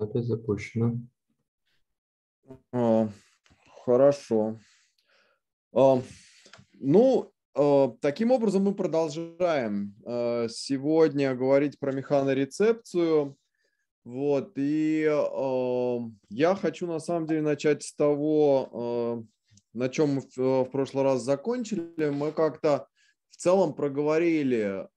Опять запущено. А, хорошо. А, ну, а, таким образом мы продолжаем сегодня говорить про механорецепцию. Вот, и я хочу на самом деле начать с того, на чем мы в, прошлый раз закончили. Мы как-то в целом проговорили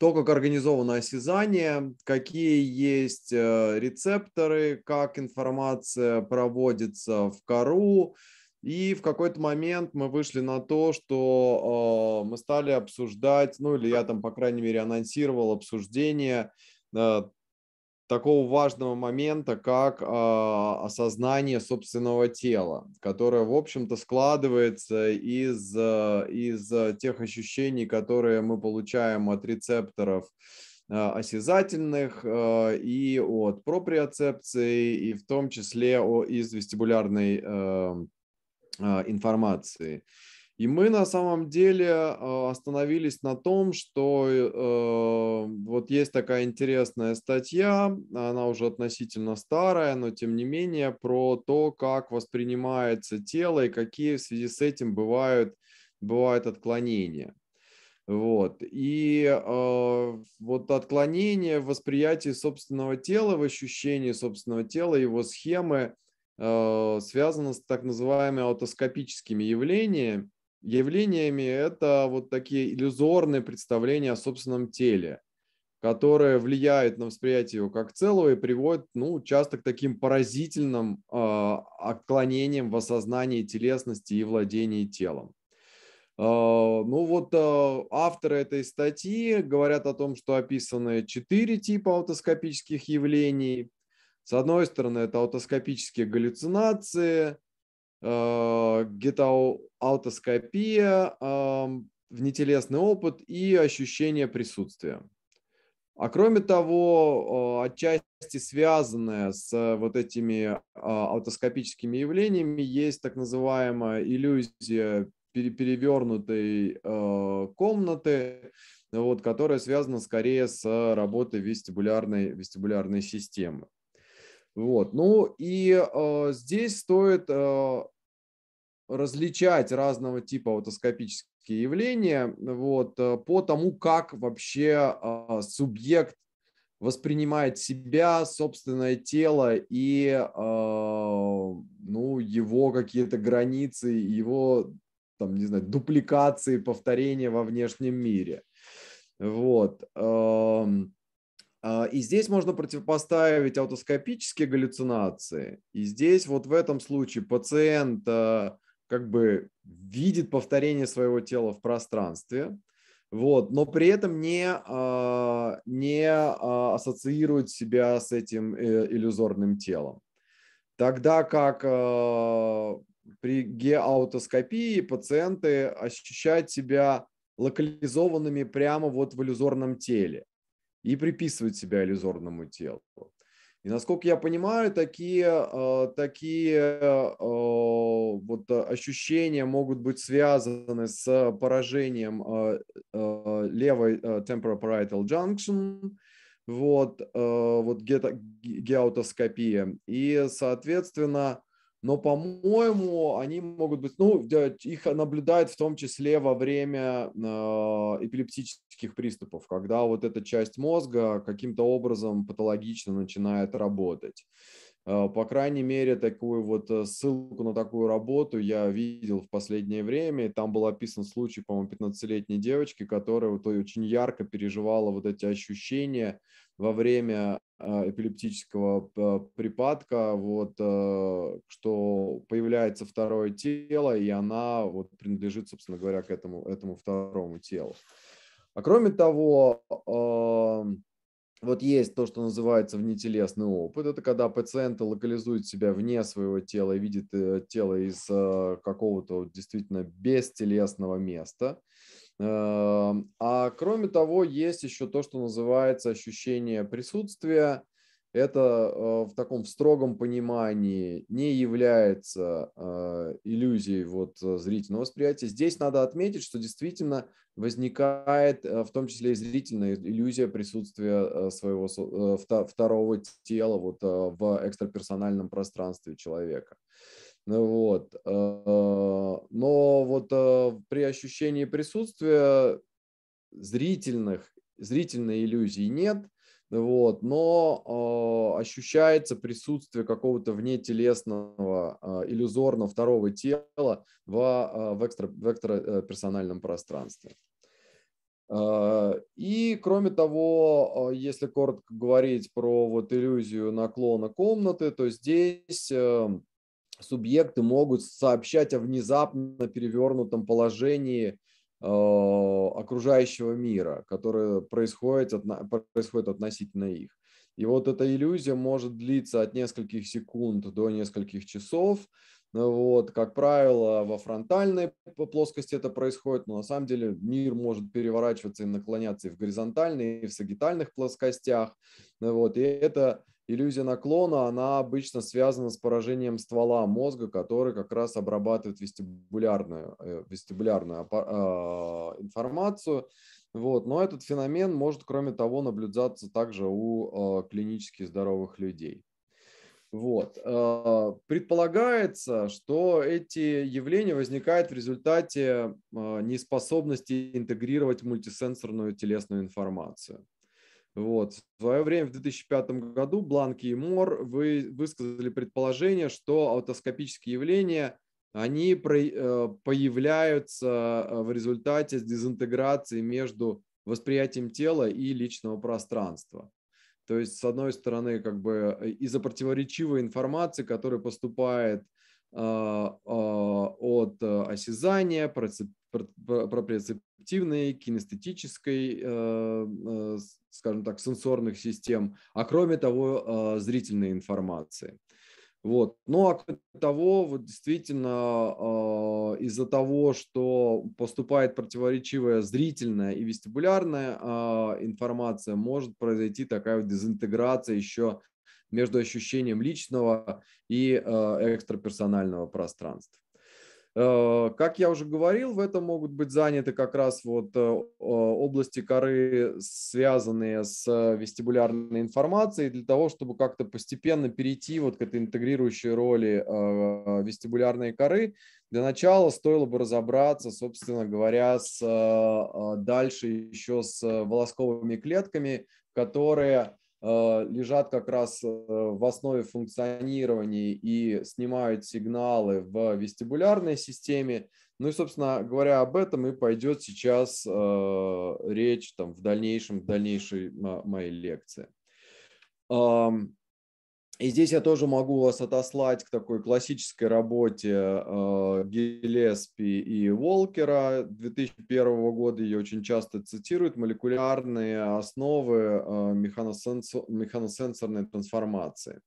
то, как организовано осязание, какие есть э, рецепторы, как информация проводится в кору. И в какой-то момент мы вышли на то, что э, мы стали обсуждать, ну или я там, по крайней мере, анонсировал обсуждение э, такого важного момента, как э, осознание собственного тела, которое, в общем-то, складывается из, а, из а, тех ощущений, которые мы получаем от рецепторов э, осязательных э, и от проприоцепции, и в том числе о, из вестибулярной э, информации. И мы на самом деле а, остановились на том, что э, вот есть такая интересная статья, она уже относительно старая, но тем не менее про то, как воспринимается тело и какие в связи с этим бывают, бывают отклонения. Вот. И э, вот отклонение в восприятии собственного тела, в ощущении собственного тела, его схемы э, связано с так называемыми аутоскопическими явлениями, явлениями это вот такие иллюзорные представления о собственном теле, которые влияют на восприятие его как целого и приводят ну, часто к таким поразительным э, отклонениям в осознании телесности и владении телом. А, ну вот а, авторы этой статьи говорят о том, что описаны четыре типа аутоскопических явлений. С одной стороны, это аутоскопические галлюцинации – гетаутоскопия, э, эм, внетелесный опыт и ощущение присутствия. А кроме того, э, отчасти связанное с вот этими э, аутоскопическими явлениями есть так называемая иллюзия перевернутой комнаты, вот, которая связана скорее с работой вестибулярной, вестибулярной системы. Вот. Ну и э, здесь стоит э, различать разного типа аутоскопические явления вот, э, по тому, как вообще э, субъект воспринимает себя, собственное тело и э, ну, его какие-то границы, его там, не знаю, дупликации, повторения во внешнем мире. Вот. Э, а, и здесь можно противопоставить аутоскопические галлюцинации. И здесь вот в этом случае пациент а, как бы видит повторение своего тела в пространстве, вот, но при этом не, а, не ассоциирует себя с этим э, иллюзорным телом. Тогда как при геаутоскопии пациенты ощущают себя локализованными прямо вот в иллюзорном теле и приписывать себя иллюзорному телу. И насколько я понимаю, такие, э, такие э, э, вот ощущения могут быть связаны с поражением левой temporoparietal junction, вот, вот геаутоскопия. И, соответственно, но, по-моему, они могут быть, ну, их наблюдают в том числе во время а, эпилептических приступов, когда вот эта часть мозга каким-то образом патологично начинает работать. Э, по крайней мере, такую вот э, ссылку на такую работу я видел в последнее время. там был описан случай, по-моему, 15-летней девочки, которая вот очень ярко переживала вот эти ощущения во время э, эпилептического припадка, вот, что появляется второе тело, и она вот принадлежит, собственно говоря, к этому, этому второму телу. А кроме того, эм, вот есть то, что называется внетелесный опыт. Это когда пациент локализует себя вне своего тела и видит э, тело из э, какого-то действительно бестелесного места. Эм, а кроме того, есть еще то, что называется ощущение присутствия это э, в таком в строгом понимании не является э, иллюзией вот э, зрительного восприятия. Здесь надо отметить, что действительно возникает в том числе и зрительная иллюзия присутствия своего второго тела вот в экстраперсональном пространстве человека. Ну вот. Но вот при ощущении присутствия зрительных, зрительной иллюзии нет – вот, но э, ощущается присутствие какого-то внетелесного, э, иллюзорного второго тела в, э, в, экстра, в экстраперсональном пространстве. Э, и, кроме того, э, если коротко говорить про вот иллюзию наклона комнаты, то здесь э, субъекты могут сообщать о внезапно перевернутом положении а, окружающего мира, которое происходит, происходит относительно их. И вот эта иллюзия может длиться от нескольких секунд до нескольких часов. Вот, как правило, во фронтальной плоскости это происходит, но на самом деле мир может переворачиваться и наклоняться и в горизонтальной, и в сагитальных плоскостях. Вот, и это иллюзия наклона, она обычно связана с поражением ствола мозга, который как раз обрабатывает вестибулярную, э, вестибулярную а, информацию. Вот. Но этот феномен может, кроме того, наблюдаться также у а, клинически здоровых людей. Вот. А, предполагается, что эти явления возникают в результате неспособности интегрировать мультисенсорную телесную информацию. Вот. В свое время, в 2005 году, Бланки и Мор вы, высказали предположение, что аутоскопические явления они про э, появляются э, в результате дезинтеграции между восприятием тела и личного пространства. То есть, с одной стороны, как бы э, из-за противоречивой информации, которая поступает от осязания, проприцептивной, кинестетической, э, э, скажем так, сенсорных систем, а кроме того, э, зрительной информации. Вот. Ну а кроме того, вот действительно, из-за того, что поступает противоречивая зрительная и вестибулярная информация, может произойти такая вот дезинтеграция еще между ощущением личного и экстраперсонального пространства. Э, как я уже говорил, в этом могут быть заняты как раз вот э, области коры, связанные с э, вестибулярной информацией, для того, чтобы как-то постепенно перейти вот к этой интегрирующей роли вестибулярной коры. Для начала стоило бы разобраться, собственно говоря, с, дальше еще с волосковыми клетками, которые Э, лежат как раз э, в основе функционирования и снимают сигналы в вестибулярной системе. Ну и, собственно говоря, об этом и пойдет сейчас э, речь там, в дальнейшем, в дальнейшей моей лекции. И здесь я тоже могу вас отослать к такой классической работе э, Гиллеспи и Волкера 2001 года. Ее очень часто цитируют. Молекулярные основы э, механосенсор, механосенсорной трансформации.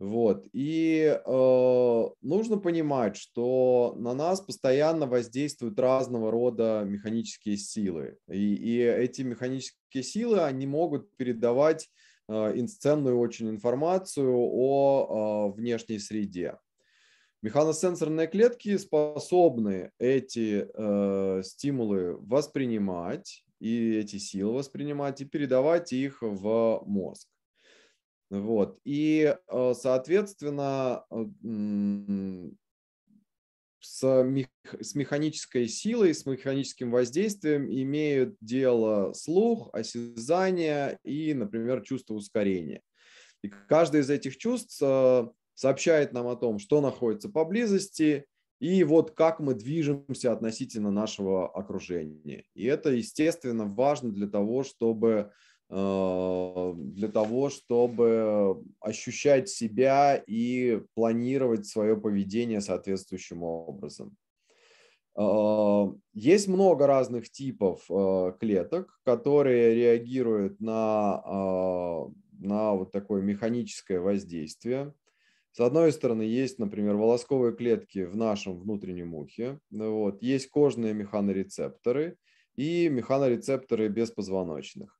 Вот. И э, нужно понимать, что на нас постоянно воздействуют разного рода механические силы. И, и эти механические силы, они могут передавать Э, ценную очень информацию о э, внешней среде. Механосенсорные клетки способны эти э, стимулы воспринимать и эти силы воспринимать и передавать их в мозг. Вот. И, соответственно, с, мех, с механической силой, с механическим воздействием имеют дело слух, осязание и, например, чувство ускорения. И каждое из этих чувств э, сообщает нам о том, что находится поблизости, и вот как мы движемся относительно нашего окружения. И это, естественно, важно для того, чтобы Э, для того, чтобы ощущать себя и планировать свое поведение соответствующим образом. Э, есть много разных типов э, клеток, которые реагируют на, на вот такое механическое воздействие. С одной стороны, есть, например, волосковые клетки в нашем внутреннем ухе, вот, есть кожные механорецепторы и механорецепторы беспозвоночных.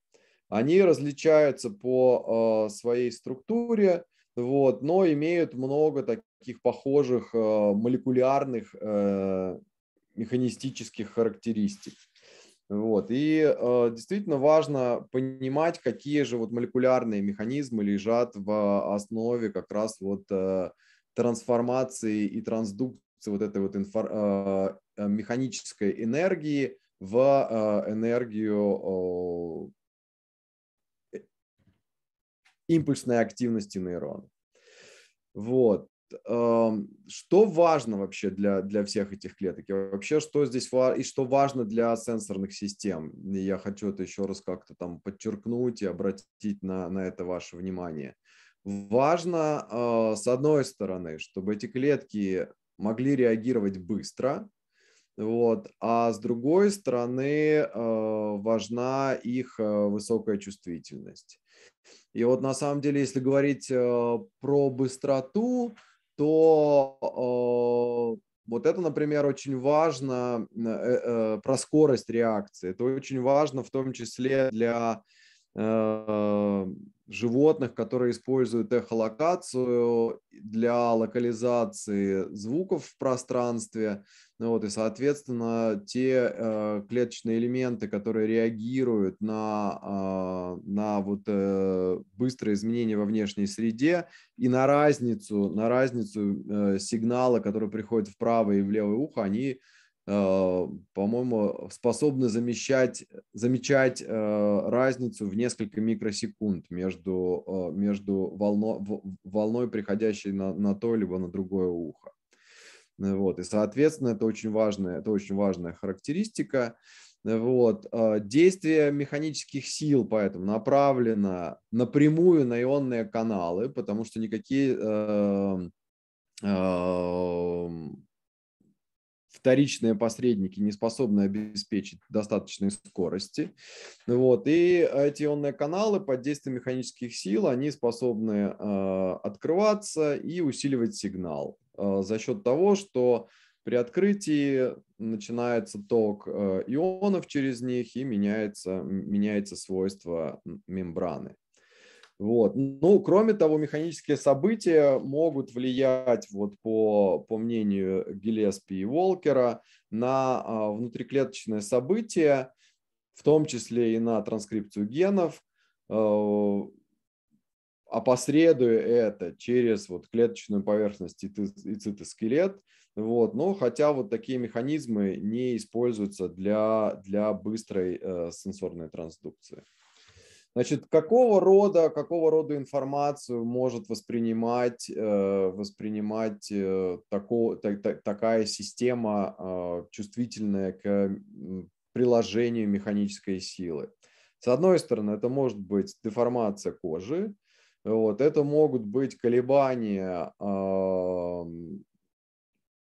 Они различаются по э, своей структуре, вот, но имеют много таких похожих э, молекулярных э, механистических характеристик. Вот. И э, действительно важно понимать, какие же вот молекулярные механизмы лежат в основе как раз вот э, трансформации и трансдукции вот этой вот инфор- э, механической энергии в э, энергию импульсной активности нейронов. Вот. Эм, что важно вообще для, для всех этих клеток? И вообще, что здесь и что важно для сенсорных систем? Я хочу это еще раз как-то там подчеркнуть и обратить на, на это ваше внимание. Важно, э, с одной стороны, чтобы эти клетки могли реагировать быстро, вот. А с другой стороны, э, важна их э, высокая чувствительность. И вот на самом деле, если говорить э, про быстроту, то э, вот это, например, очень важно э, про скорость реакции. Это очень важно в том числе для животных, которые используют эхолокацию для локализации звуков в пространстве. Ну вот, и, соответственно, те э, клеточные элементы, которые реагируют на, э, на вот, э, быстрые изменения во внешней среде и на разницу, на разницу э, сигнала, который приходит в правое и в левое ухо, они Э, по-моему, способны замещать, замечать э, разницу в несколько микросекунд между, э, между волно, волной, приходящей на, на то либо на другое ухо. Вот. И, соответственно, это очень важная, это очень важная характеристика. Вот. Действие механических сил поэтому направлено напрямую на ионные каналы, потому что никакие эм, эм, вторичные посредники не способны обеспечить достаточной скорости. Вот. И эти ионные каналы под действием механических сил, они способны э, открываться и усиливать сигнал э, за счет того, что при открытии начинается ток э, ионов через них и меняется, меняется свойство мембраны. Вот. Ну, кроме того, механические события могут влиять, вот по, по мнению Гиллеспи и Волкера, на а, внутриклеточные события, в том числе и на транскрипцию генов, э, опосредуя это через вот клеточную поверхность и, цитоскелет. Вот. Но хотя вот такие механизмы не используются для, для быстрой э, сенсорной трансдукции. Значит, какого рода, какого рода информацию может воспринимать, э, воспринимать э, тако, так, так, такая система, э, чувствительная к приложению механической силы? С одной стороны, это может быть деформация кожи, вот, это могут быть колебания эм,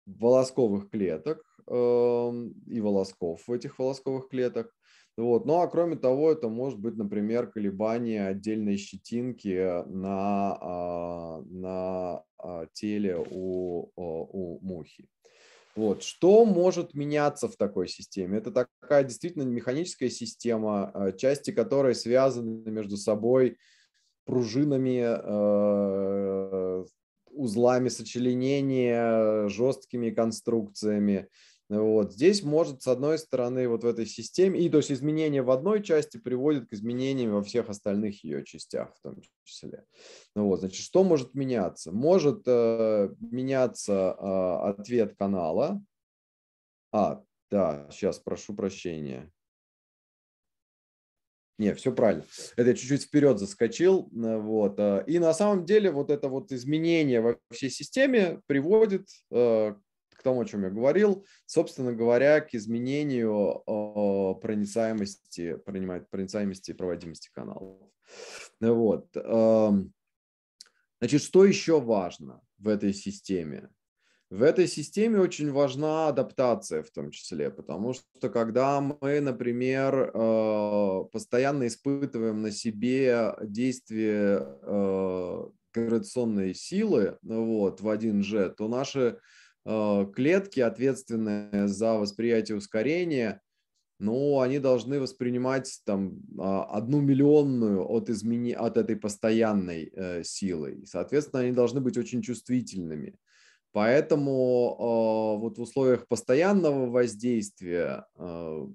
волосковых клеток эм, и волосков в этих волосковых клеток. Вот. Ну а кроме того, это может быть, например, колебание отдельной щетинки на, а, на а, теле у, а, у мухи. Вот. Что может меняться в такой системе? Это такая действительно механическая система, части которой связаны между собой пружинами, узлами сочленения, жесткими конструкциями. Вот. Здесь может, с одной стороны, вот в этой системе, и то есть изменения в одной части приводят к изменениям во всех остальных ее частях в том числе. Ну вот, значит, что может меняться? Может э, меняться э, ответ канала. А, да, сейчас, прошу прощения. Не, все правильно. Это я чуть-чуть вперед заскочил. Э, вот. Э, и на самом деле вот это вот изменение во всей системе приводит к э, к тому, о чем я говорил, собственно говоря, к изменению проницаемости, проницаемости и проводимости каналов. Вот. Эм, значит, что еще важно в этой системе? В этой системе очень важна адаптация в том числе, потому что когда мы, например, э, постоянно испытываем на себе действие э, гравитационной силы вот, в один же, то наши Э, клетки, ответственные за восприятие ускорения, но они должны воспринимать там а, одну миллионную от, измени... от этой постоянной э, силы. И, соответственно, они должны быть очень чувствительными. Поэтому э, вот в условиях постоянного воздействия э,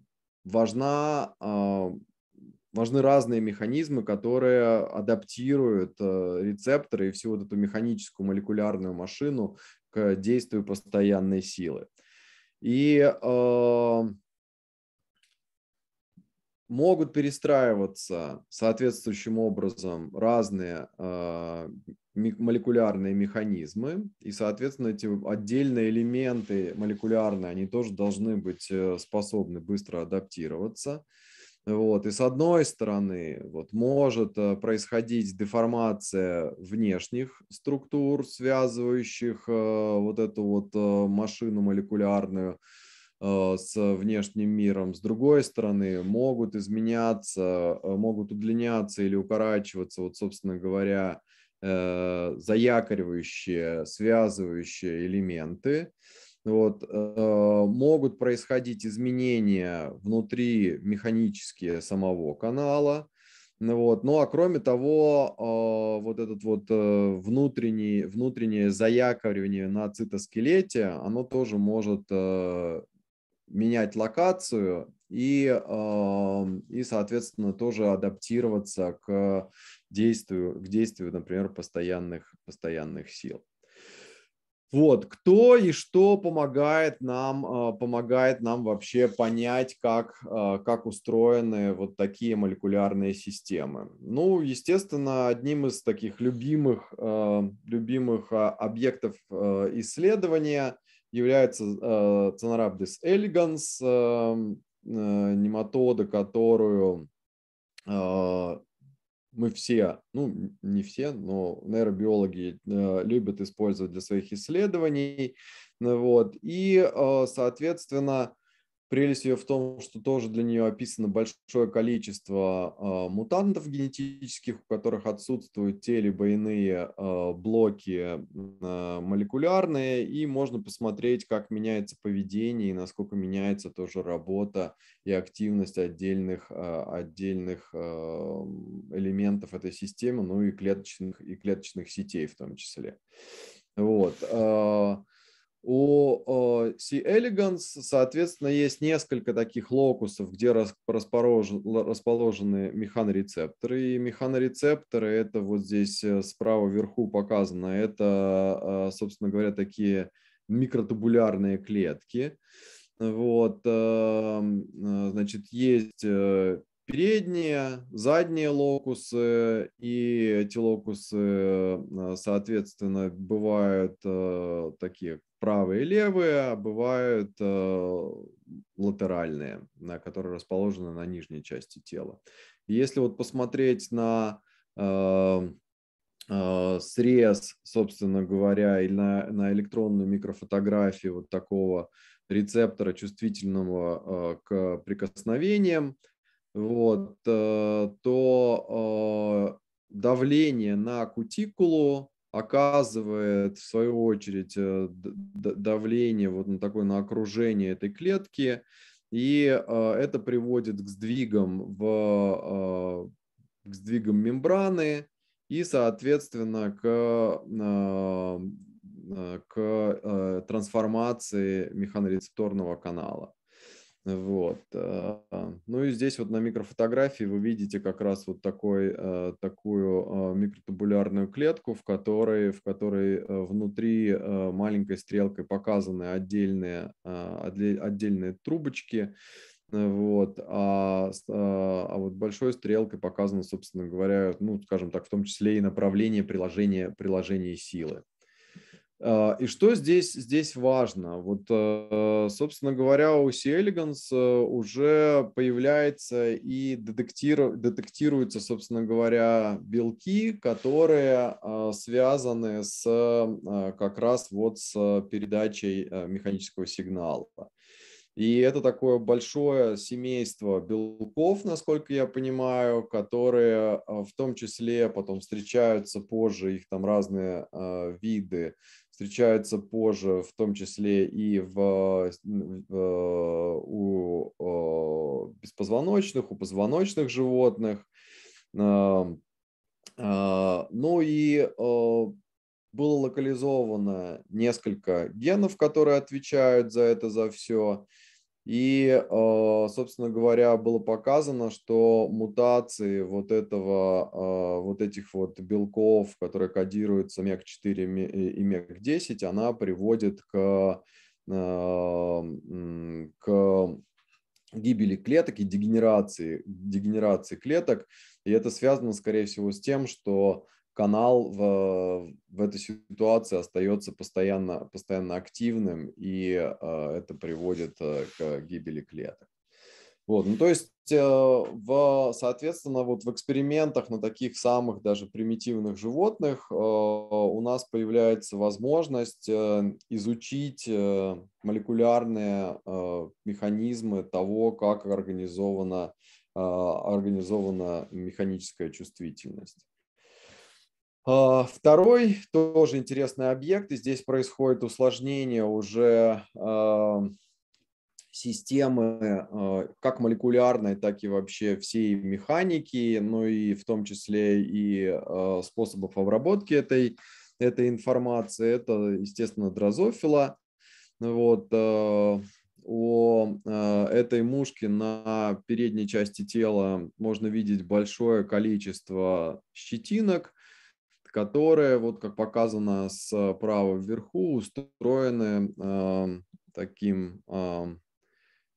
важна, э, важны разные механизмы, которые адаптируют э, рецепторы и всю вот эту механическую молекулярную машину к действию постоянной силы. И э, могут перестраиваться соответствующим образом разные э, молекулярные механизмы, и, соответственно, эти отдельные элементы молекулярные, они тоже должны быть э, способны быстро адаптироваться. Вот. И с одной стороны, вот, может э, происходить деформация внешних структур, связывающих э, вот эту вот э, машину молекулярную с внешним миром. С другой стороны, могут изменяться, могут удлиняться или укорачиваться, вот, собственно говоря, заякоривающие, связывающие элементы. Вот, э, могут происходить изменения внутри механические самого канала. Ну вот. Ну а кроме того, э, вот этот вот э, внутренний, внутреннее заякоривание на цитоскелете, оно тоже может менять локацию и, эм, и соответственно, тоже адаптироваться к действию, к действию например, постоянных, постоянных сил. Вот, кто и что помогает нам, а, помогает нам вообще понять, как, а, как устроены вот такие молекулярные системы. Ну, естественно, одним из таких любимых, а, любимых объектов исследования является Ценорабдис эльганс, э, нематода, которую мы все, ну не все, но нейробиологи э, любят использовать для своих исследований. Вот. И, э, соответственно, Прелесть ее в том, что тоже для нее описано большое количество э, мутантов генетических, у которых отсутствуют те либо иные э, блоки э, молекулярные, и можно посмотреть, как меняется поведение и насколько меняется тоже работа и активность отдельных, э, отдельных э, элементов этой системы, ну и клеточных, и клеточных сетей в том числе. Вот. Э, у C э, elegans, соответственно, есть несколько таких локусов, где расположены механорецепторы. И механорецепторы, это вот здесь э, справа вверху показано, это, э, собственно говоря, такие микротубулярные клетки. Вот, эм, значит, есть передние, задние локусы, и эти локусы, соответственно, бывают такие правые и левые, а бывают э, латеральные, на, которые расположены на нижней части тела. если вот посмотреть на э, э, срез, собственно говоря, или на, на электронную микрофотографию вот такого рецептора, чувствительного э, к прикосновениям, вот, э, то э, давление на кутикулу оказывает, в свою очередь, э, давление вот на такое на окружение этой клетки, и э, это приводит к сдвигам, в, э, к сдвигам мембраны и, соответственно, к, к трансформации механорецепторного канала. Вот. Э, ну и здесь вот на микрофотографии вы видите как раз вот такой, э, такую э, микротубулярную клетку, в которой, в которой внутри маленькой стрелкой показаны отдельные, отдельные трубочки, вот, а, а вот большой стрелкой показано, собственно говоря, ну, скажем так, в том числе и направление приложения, приложения силы. А, и что здесь, здесь важно? Вот, э, собственно говоря, у C. elegans э, уже появляется и детектиру, детектируются, собственно говоря, белки, которые э, связаны с, как раз вот с передачей механического сигнала. И это такое большое семейство белков, насколько я понимаю, которые в том числе потом встречаются позже, их там разные виды встречаются позже, в том числе и в, в, э, у беспозвоночных, у позвоночных животных. Эм, а, ну и было локализовано несколько генов, которые отвечают за это, за все. И, а, собственно говоря, было показано, что мутации вот, этого, а, вот этих вот белков, которые кодируются МЕК-4 э, и МЕК-10, она приводит к, а, к гибели клеток и дегенерации, дегенерации клеток. И это связано, скорее всего, с тем, что канал в, в этой ситуации остается постоянно, постоянно активным, и а, это приводит э, к гибели клеток. Вот, ну, то есть, э, в, соответственно, вот в экспериментах на таких самых даже примитивных животных э, у нас появляется возможность изучить молекулярные механизмы того, как организована, организована механическая чувствительность. А, второй тоже интересный объект, и здесь происходит усложнение уже а, системы, а, как молекулярной, так и вообще всей механики, ну и в том числе и способов обработки этой, этой информации. Это, естественно, дрозофила. Вот, у этой мушки на передней части тела можно видеть большое количество щетинок, которые вот как показано справа э, вверху, устроены э, таким, э,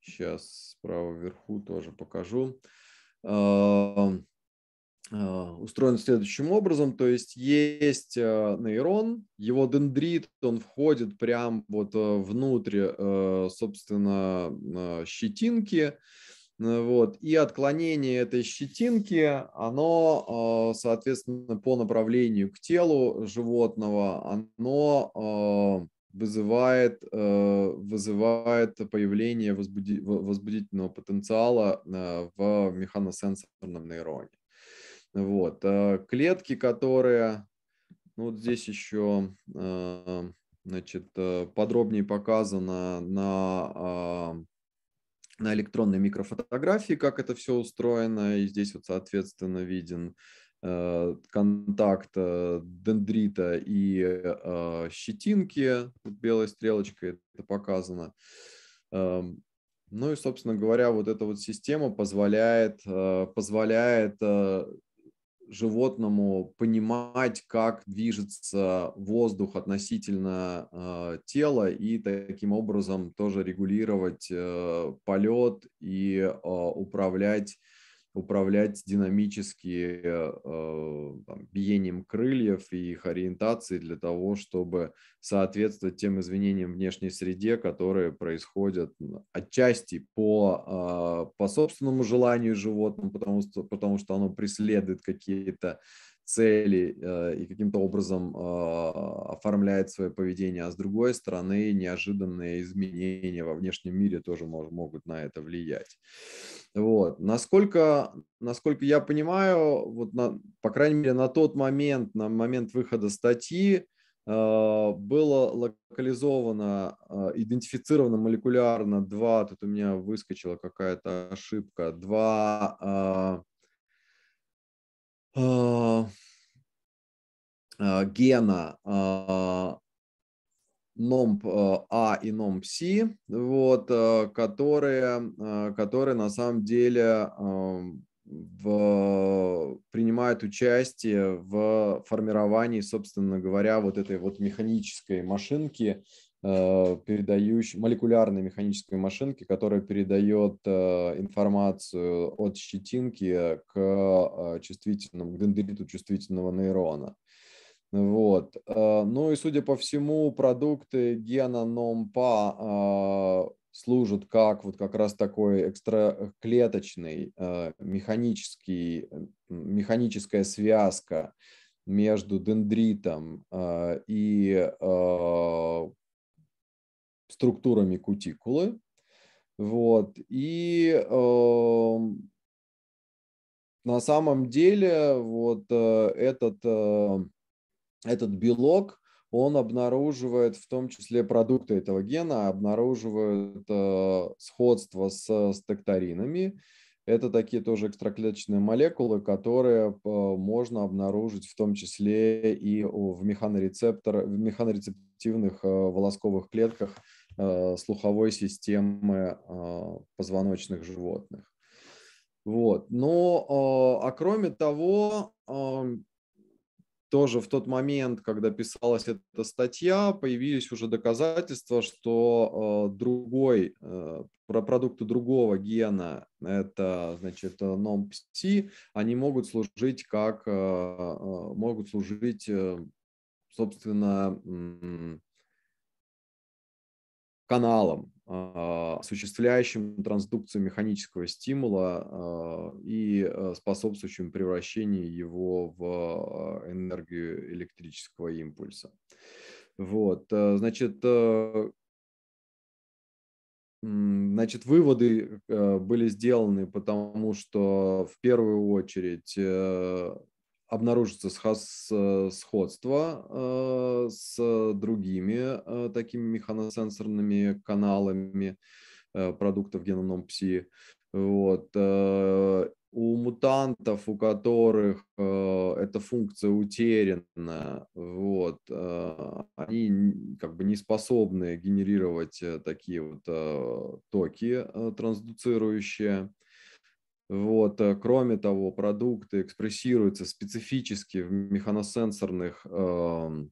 сейчас справа вверху тоже покажу, э, устроен следующим образом, то есть есть э, нейрон, его дендрит, он входит прям вот э, внутрь, собственно, щетинки, Э, вот. И отклонение этой щетинки, оно, э, соответственно, по направлению к телу животного, оно э, вызывает, вызывает появление возбуди, возбудительного потенциала в механосенсорном нейроне. Вот. Клетки, которые... Ну, вот здесь еще значит, подробнее показано на на электронной микрофотографии, как это все устроено, и здесь вот, соответственно, виден э, контакт э, дендрита и э, щетинки, белой стрелочкой это показано. Эм, ну и, собственно говоря, вот эта вот система позволяет, позволяет животному понимать, как движется воздух относительно э, тела и таким образом тоже регулировать э, полет и э, управлять управлять динамически э, э, там, биением крыльев и их ориентацией для того, чтобы соответствовать тем изменениям внешней среде, которые происходят отчасти по, э, по собственному желанию животным, потому что, потому что оно преследует какие-то цели э, и каким-то образом а, оформляет свое поведение, а с другой стороны неожиданные изменения во внешнем мире тоже может, могут на это влиять. Вот. Насколько, насколько я понимаю, вот на, по крайней мере на тот момент, на момент выхода статьи, а, было локализовано, а, идентифицировано молекулярно два, тут у меня выскочила какая-то ошибка, два Э, э, гена э, номп А и номп С, вот, которые, которые на самом деле в, принимают участие в формировании, собственно говоря, вот этой вот механической машинки Э, передающей, молекулярной механической машинки, которая передает э, информацию от щетинки к э, чувствительному, к дендриту чувствительного нейрона. Вот. Ну и, судя по всему, продукты гена NOMPA служат как вот как раз такой экстраклеточный механический, механическая связка между дендритом и структурами кутикулы. Вот. И э, на самом деле вот э, этот, э, этот белок, он обнаруживает в том числе продукты этого гена, обнаруживает э, сходство с стекторинами, Это такие тоже экстраклеточные молекулы, которые э, можно обнаружить в том числе и в механорецептор, в механорецептивных э, волосковых клетках Э, слуховой системы э, позвоночных животных. Вот. Но, э, а кроме того, эм, тоже в тот момент, когда писалась эта статья, появились уже доказательства, что другой, про продукты другого гена, это, значит, NOMPC, они могут служить как, могут служить, собственно, каналом, а, осуществляющим трансдукцию механического стимула а, и а, способствующим превращению его в энергию электрического импульса. Вот, значит, Значит, выводы были сделаны, потому что в первую очередь обнаружится сходство э, с другими э, такими механосенсорными каналами э, продуктов геномном ПСИ. Вот. У мутантов, у которых эта функция утеряна, вот, они как бы не способны генерировать такие вот токи трансдуцирующие. Вот. Э, кроме того, продукты экспрессируются специфически в механосенсорных эм,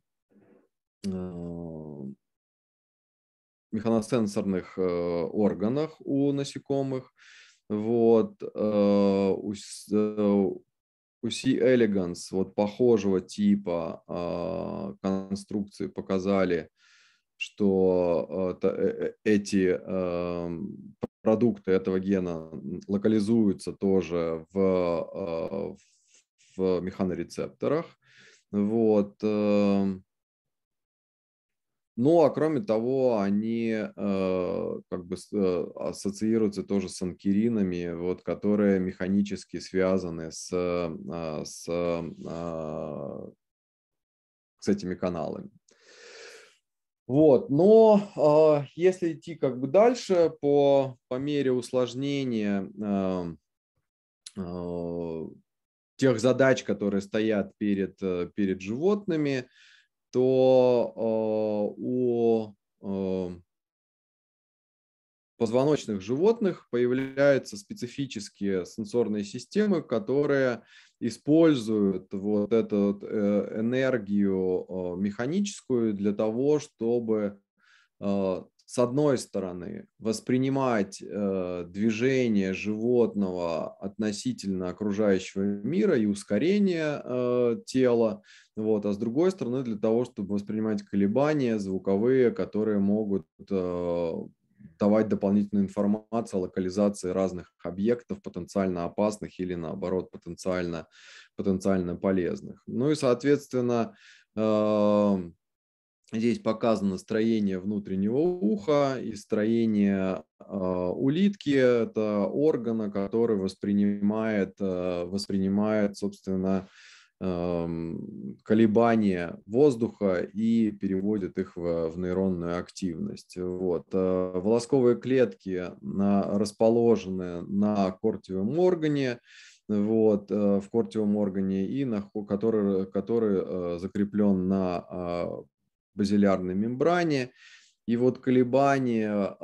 эм, э, э, механосенсорных органах у насекомых. Вот. Э, у, э, у C. elegans вот похожего типа а, конструкции показали, что эти эм, продукты этого гена локализуются тоже а, в, в механорецепторах. Вот. Эм. Ну, а кроме того, они э, как бы э, ассоциируются тоже с анкеринами, вот, которые механически связаны с, э, с, а, с этими каналами. Вот, но э, если идти как бы дальше по, по мере усложнения э, э, тех задач, которые стоят перед, э, перед животными, то э, у э, позвоночных животных появляются специфические сенсорные системы, которые используют вот эту э, энергию э, механическую для того, чтобы э, с одной стороны, воспринимать движение животного относительно окружающего мира и ускорение тела, вот, а с другой стороны, для того, чтобы воспринимать колебания звуковые, которые могут давать дополнительную информацию о локализации разных объектов, потенциально опасных или наоборот потенциально, потенциально полезных. Ну и, соответственно, эм, Здесь показано строение внутреннего уха и строение э, улитки. Это органа, который воспринимает, э, воспринимает собственно, Эм, колебания воздуха и переводит их в, в нейронную активность. Вот. Э, волосковые клетки на, расположены на кортевом органе, вот, э, в кортевом органе, и на, который, который э, закреплен на базилярной мембране. И вот колебания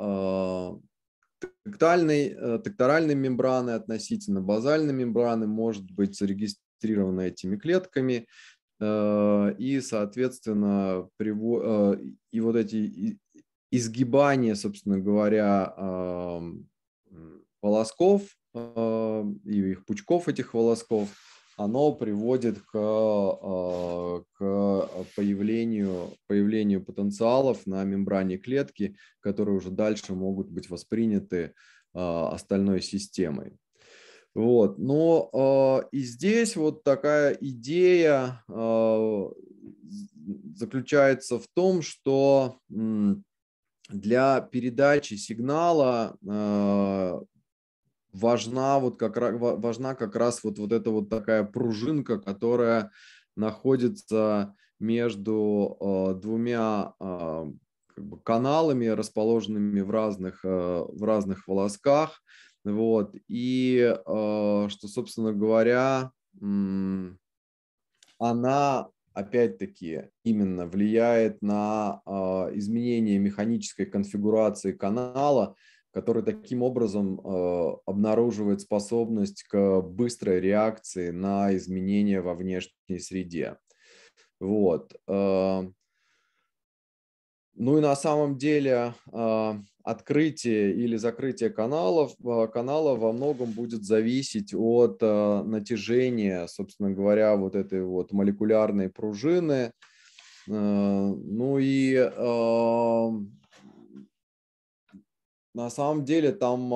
тектальной, текторальной мембраны относительно базальной мембраны может быть регистрировано концентрирована этими клетками, э, и, соответственно, э, и вот эти изгибания, собственно говоря, эм, волосков э, и их пучков этих волосков, оно приводит к, к появлению, появлению потенциалов на мембране клетки, которые уже дальше могут быть восприняты остальной системой. Вот. Но э, и здесь вот такая идея э, заключается в том, что э, для передачи сигнала э, важна вот как раз, важна как раз вот, вот эта вот такая пружинка, которая находится между э, двумя э, как бы каналами, расположенными в разных, э, в разных волосках. Вот. И э, что, собственно говоря, она опять-таки именно влияет на а, изменение механической конфигурации канала, который таким образом э, обнаруживает способность к быстрой реакции на изменения во внешней среде. Вот. Э, ну и на самом деле а, открытие или закрытие каналов, а, канала во многом будет зависеть от а, натяжения, собственно говоря, вот этой вот молекулярной пружины. Ну и на самом деле там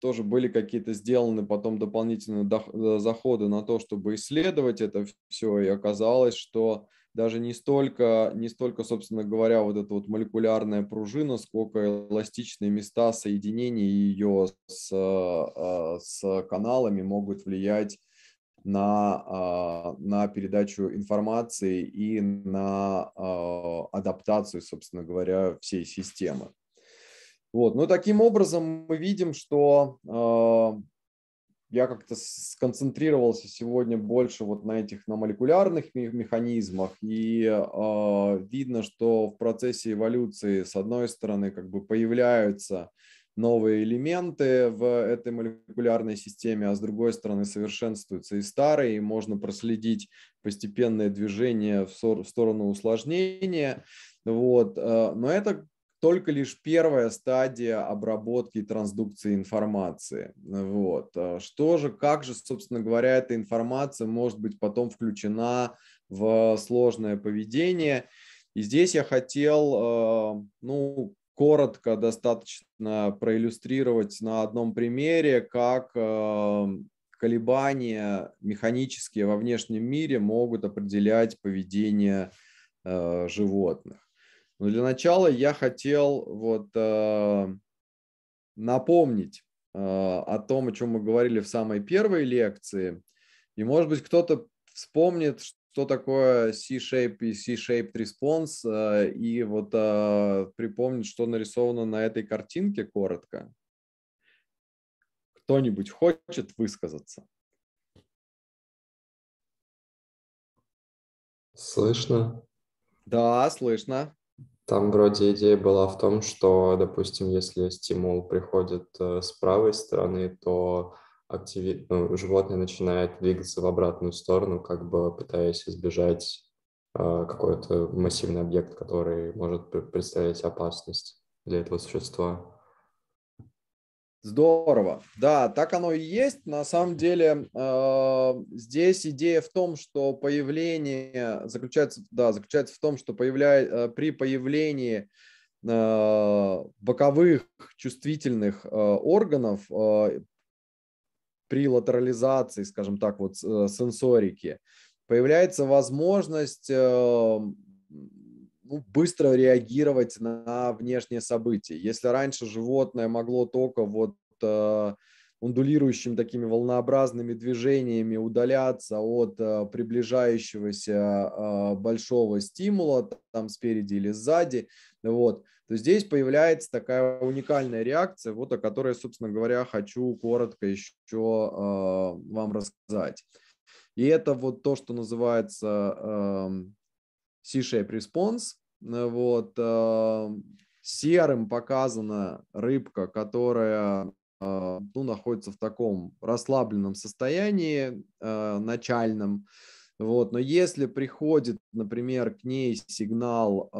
тоже были какие-то сделаны потом дополнительные э, заходы на то, чтобы исследовать это все, и оказалось, что даже не столько, не столько, собственно говоря, вот эта вот молекулярная пружина, сколько эластичные места соединения ее с, а, с каналами могут влиять на, а, на передачу информации и на а, адаптацию, собственно говоря, всей системы. Вот. Но таким образом мы видим, что я как-то сконцентрировался сегодня больше вот на этих на молекулярных механизмах, и э, видно, что в процессе эволюции, с одной стороны, как бы появляются новые элементы в этой молекулярной системе, а с другой стороны совершенствуются и старые, и можно проследить постепенное движение в сторону усложнения. Вот. А, но это только лишь первая стадия обработки и трансдукции информации. Вот. А что же, как же, собственно говоря, эта информация может быть потом включена в сложное поведение? И здесь я хотел, а, ну, коротко достаточно проиллюстрировать на одном примере, как а, колебания механические во внешнем мире могут определять поведение животных. Но ну, для начала я хотел вот э, напомнить э, о том, о чем мы говорили в самой первой лекции. И, может быть, кто-то вспомнит, что такое C-shape и C-shaped response, э, и вот э, припомнит, что нарисовано на этой картинке коротко. Кто-нибудь хочет высказаться? Слышно? Да, слышно. Там вроде идея была в том, что, допустим, если стимул приходит э, с правой стороны, то активи... ну, животное начинает двигаться в обратную сторону, как бы пытаясь избежать э, какой-то массивный объект, который может представлять опасность для этого существа. Здорово. Да, так оно и есть. На самом деле э, здесь идея в том, что появление заключается, да, заключается в том, что появля, э, при появлении э, боковых чувствительных э, органов э, при латерализации, скажем так, вот э, сенсорики, появляется возможность э, ну, быстро реагировать на внешние события. Если раньше животное могло только вот э, ундулирующими такими волнообразными движениями удаляться от э, приближающегося э, большого стимула там спереди или сзади, вот, то здесь появляется такая уникальная реакция, вот о которой, собственно говоря, хочу коротко еще э, вам рассказать. И это вот то, что называется эм, C-shape response. Вот. Э, серым показана рыбка, которая э, ну, находится в таком расслабленном состоянии э, начальном. Вот. Но если приходит, например, к ней сигнал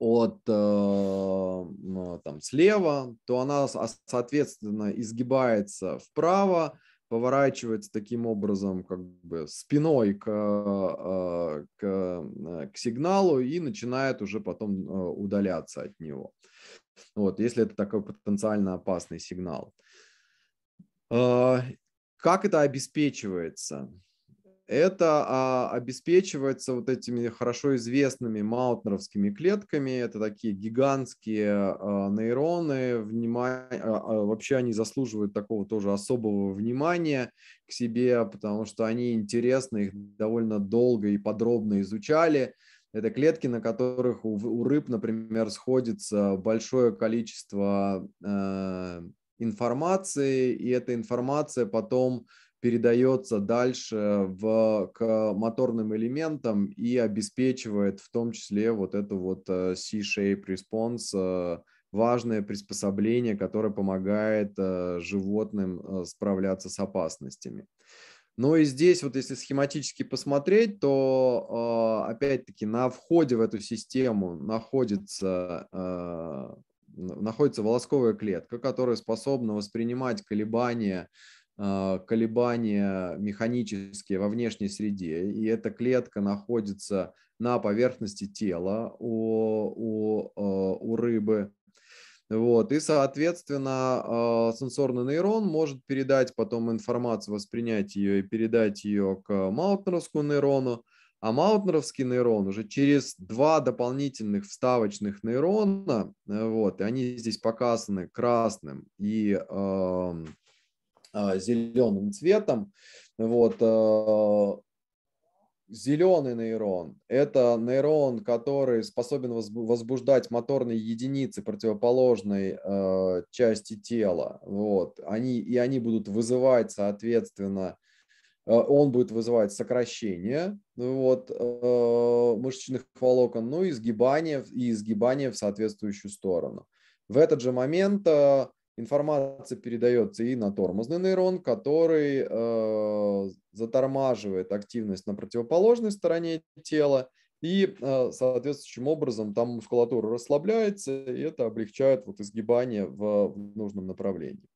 от ну, там, слева, то она, а, соответственно, изгибается вправо, поворачивается таким образом, как бы спиной к, а, а, к, к сигналу и начинает уже потом а, удаляться от него. Вот, если это такой потенциально опасный сигнал. Как это обеспечивается? это а, обеспечивается вот этими хорошо известными маутнеровскими клетками. Это такие гигантские а, нейроны. Внима... А, а, вообще они заслуживают такого тоже особого внимания к себе, потому что они интересны, их довольно долго и подробно изучали. Это клетки, на которых у, у рыб, например, сходится большое количество э, информации, и эта информация потом передается дальше в, к моторным элементам и обеспечивает в том числе вот эту вот э, C-shape response, э, важное приспособление, которое помогает э, животным справляться с опасностями. Ну и здесь вот если схематически посмотреть, то опять-таки на входе в эту систему находится, находится волосковая клетка, которая способна воспринимать колебания а, колебания механические во внешней среде, и эта клетка находится на поверхности тела у, у, а, у рыбы. Вот. И, соответственно, а, сенсорный нейрон может передать потом информацию, воспринять ее и передать ее к маутнеровскому нейрону, а маутнеровский нейрон уже через два дополнительных вставочных нейрона, вот, и они здесь показаны красным и а, зеленым цветом. Вот. А, зеленый нейрон – это нейрон, который способен возбуждать моторные единицы противоположной э, части тела. Вот. Они, и они будут вызывать, соответственно, э, он будет вызывать сокращение вот, э, мышечных волокон, ну и сгибание, и сгибание в соответствующую сторону. В этот же момент э, информация передается и на тормозный нейрон, который э, затормаживает активность на противоположной стороне тела, и э, соответствующим образом там мускулатура расслабляется, и это облегчает вот изгибание в, нужном направлении.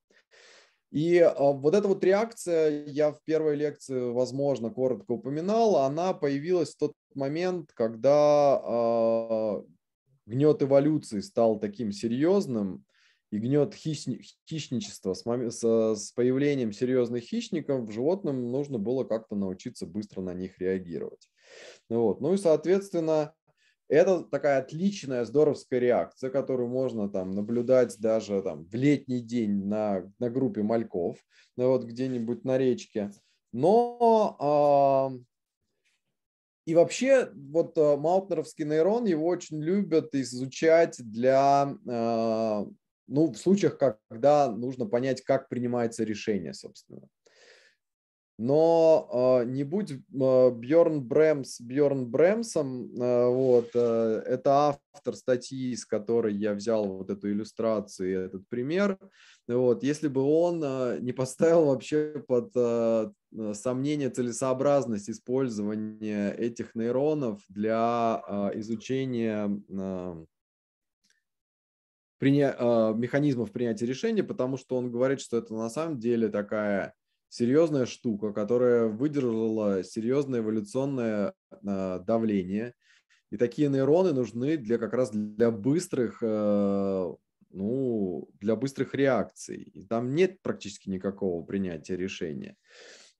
И э, вот эта вот реакция, я в первой лекции, возможно, коротко упоминал, она появилась в тот момент, когда э, гнет эволюции стал таким серьезным, и гнет хищничество. С, мом, с, появлением серьезных хищников животным нужно было как-то научиться быстро на них реагировать. Ну вот. ну и, соответственно, это такая отличная здоровская реакция, которую можно там наблюдать даже там, в летний день на, на группе мальков, ну, вот где-нибудь на речке. Но э, и вообще вот э, а, Маутнеровский нейрон его очень любят изучать для э, ну, в случаях, когда нужно понять, как принимается решение, собственно. Но э, не будь э, Бьорн Бремс, Бьорн Бремсом, э, вот, э, это автор статьи, из которой я взял вот эту иллюстрацию, и этот пример. Вот, если бы он э, не поставил вообще под э, э сомнение целесообразность использования этих нейронов для э, изучения э, приня... А, механизмов принятия решения, потому что он говорит, что это на самом деле такая серьезная штука, которая выдержала серьезное эволюционное а, давление. И такие нейроны нужны для как раз для быстрых, а, ну, для быстрых реакций. И там нет практически никакого принятия решения.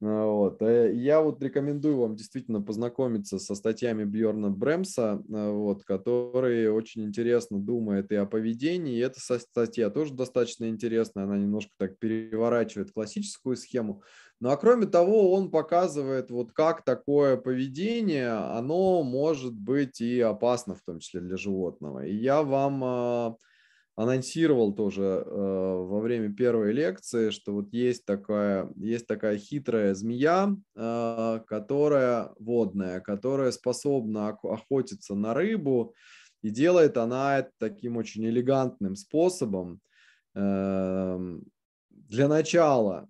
А, вот. Э, я вот рекомендую вам действительно познакомиться со статьями Бьорна Бремса, а, вот, который очень интересно думает и о поведении. И эта статья тоже достаточно интересная, она немножко так переворачивает классическую схему. Ну а кроме того, он показывает, вот как такое поведение, оно может быть и опасно, в том числе для животного. И я вам а, анонсировал тоже э, во время первой лекции, что вот есть такая, есть такая хитрая змея, э, которая водная, которая способна охотиться на рыбу, и делает она это таким очень элегантным способом. Э, для начала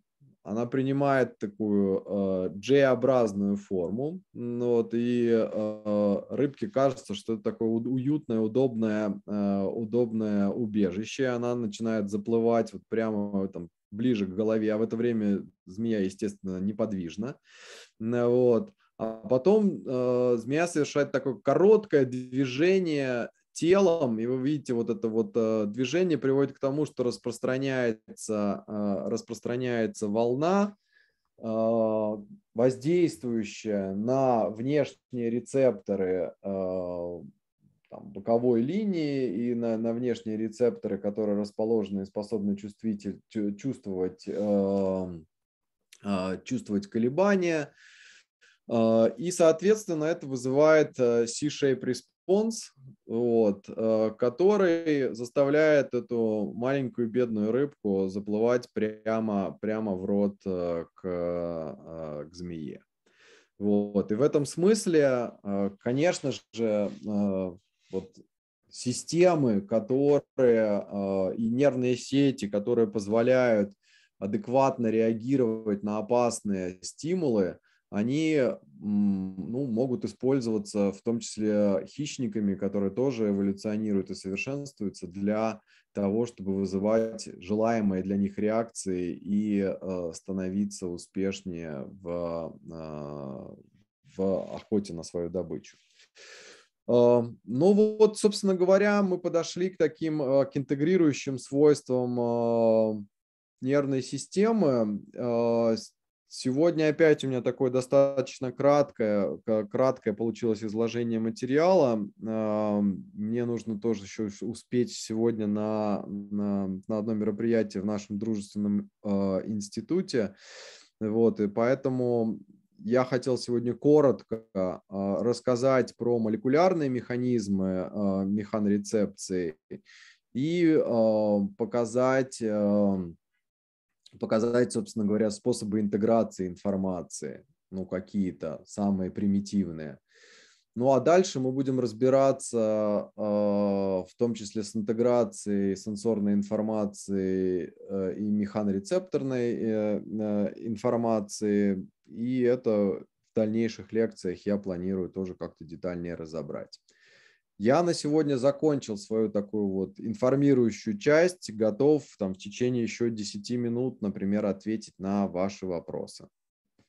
она принимает такую а, J-образную форму, вот, и а, рыбке кажется, что это такое уютное, удобное, а, удобное убежище. Она начинает заплывать вот прямо там ближе к голове, а в это время змея, естественно, неподвижна. Вот. А потом э, змея совершает такое короткое движение телом, и вы видите вот это вот э, движение приводит к тому, что распространяется, э, распространяется волна, э, воздействующая на внешние рецепторы там, боковой линии и на, на внешние рецепторы, которые расположены и способны чувствовать чувствовать, эм, чувствовать колебания. И, соответственно, это вызывает C-shape спонс, вот, э, который заставляет эту маленькую бедную рыбку заплывать прямо, прямо в рот э, к, э, к змее. Вот. И в этом смысле, конечно же, вот системы, которые и нервные сети, которые позволяют адекватно реагировать на опасные стимулы, они ну, могут использоваться в том числе хищниками, которые тоже эволюционируют и совершенствуются для того, чтобы вызывать желаемые для них реакции и э, становиться успешнее в, э, в охоте на свою добычу. А, ну вот, собственно говоря, мы подошли к таким э, к интегрирующим свойствам а, нервной системы. Сегодня опять у меня такое достаточно краткое, краткое получилось изложение материала. Мне нужно тоже еще успеть сегодня на, на, на одно мероприятие в нашем дружественном а, институте. Вот, и поэтому я хотел сегодня коротко а, рассказать про молекулярные механизмы а, механорецепции и показать показать, собственно говоря, способы интеграции информации, ну, какие-то самые примитивные. Ну, а дальше мы будем разбираться э, в том числе с интеграцией сенсорной информации э, и механорецепторной э, э, информации. И это в дальнейших лекциях я планирую тоже как-то детальнее разобрать. Я на сегодня закончил свою такую вот информирующую часть, готов там в течение еще 10 минут, например, ответить на ваши вопросы.